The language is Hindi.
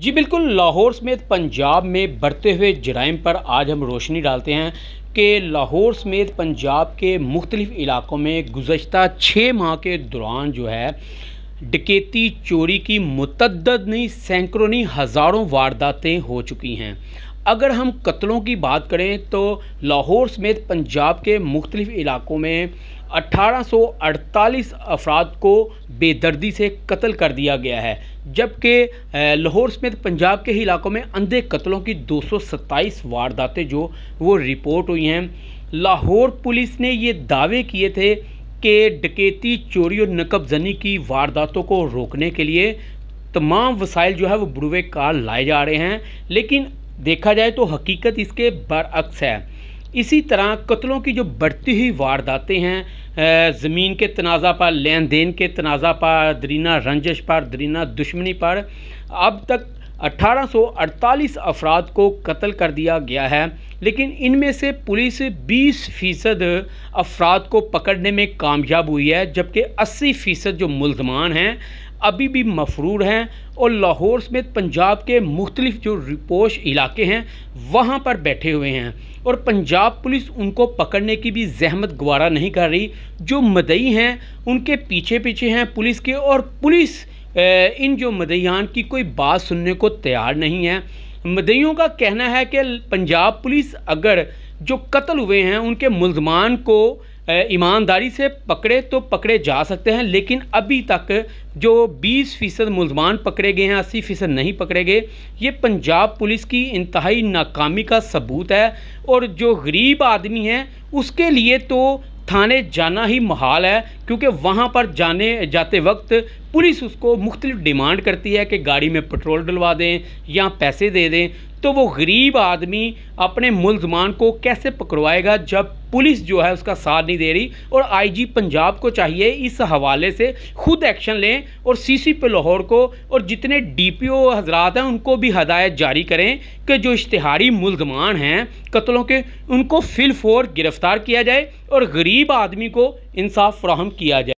जी बिल्कुल लाहौर समेत पंजाब में बढ़ते हुए जराइम पर आज हम रोशनी डालते हैं कि लाहौर समेत पंजाब के मुख्तलिफ़ इलाक़ों में गुज्त छः माह के दौरान जो है डकेती चोरी की मतदनी सैकड़ों नहीं हज़ारों वारदातें हो चुकी हैं अगर हम कत्लों की बात करें तो लाहौर समेत पंजाब के मुख्तलिफ़ इलाक़ों में 1848 अफराद को बेदर्दी से कत्ल कर दिया गया है जबकि लाहौर समेत पंजाब के ही इलाकों में अंधे कत्लों की दो सौ सत्ताईस वारदातें जो वो रिपोर्ट हुई हैं लाहौर पुलिस ने ये दावे किए थे कि डकैती चोरी और नकबजनी की वारदातों को रोकने के लिए तमाम वसाइल जो है वो बुड़वे कार लाए जा रहे हैं लेकिन देखा जाए तो हकीकत इसके बरअक्स है इसी तरह कत्लों की जो बढ़ती हुई वारदातें हैं ज़मीन के तनाज़ा पर लेन देन के तनाज़ा पर दरीना रंजश पर दरीना दुश्मनी पर अब तक 1848 अफराद को कत्ल कर दिया गया है लेकिन इनमें से पुलिस 20 फ़ीसद अफराद को पकड़ने में कामयाब हुई है जबकि 80 फ़ीसद जो मुलजमान हैं अभी भी मफरूर हैं और लाहौर समेत पंजाब के मुख्तलिफ जो रिपोश इलाके हैं वहाँ पर बैठे हुए हैं और पंजाब पुलिस उनको पकड़ने की भी जहमत गुवारा नहीं कर रही जो मदई हैं उनके पीछे पीछे हैं पुलिस के और पुलिस इन जो मदयान की कोई बात सुनने को तैयार नहीं है मदयों का कहना है कि पंजाब पुलिस अगर जो कत्ल हुए हैं उनके मुलजमान को ईमानदारी से पकड़े तो पकड़े जा सकते हैं लेकिन अभी तक जो 20 फ़ीसद मुलजमान पकड़े गए हैं 80 फ़ीसद नहीं पकड़े गए ये पंजाब पुलिस की इंतहाई नाकामी का सबूत है और जो गरीब आदमी हैं उसके लिए तो थाने जाना ही महाल है क्योंकि वहाँ पर जाने जाते वक्त पुलिस उसको मुख्तलिफ डिमांड करती है कि गाड़ी में पेट्रोल डलवा दें या पैसे दे दें तो वो गरीब आदमी अपने मुलजमान को कैसे पकड़वाएगा जब पुलिस जो है उसका साथ नहीं दे रही और आईजी पंजाब को चाहिए इस हवाले से खुद एक्शन लें और सीसी पे लाहौर को और जितने डीपीओ हजरात हैं उनको भी हदायत जारी करें कि जो इश्तहारी मुलजमान हैं कत्लों के उनको फिल फोर गिरफ़्तार किया जाए और गरीब आदमी को इंसाफ फ्राहम किया जाए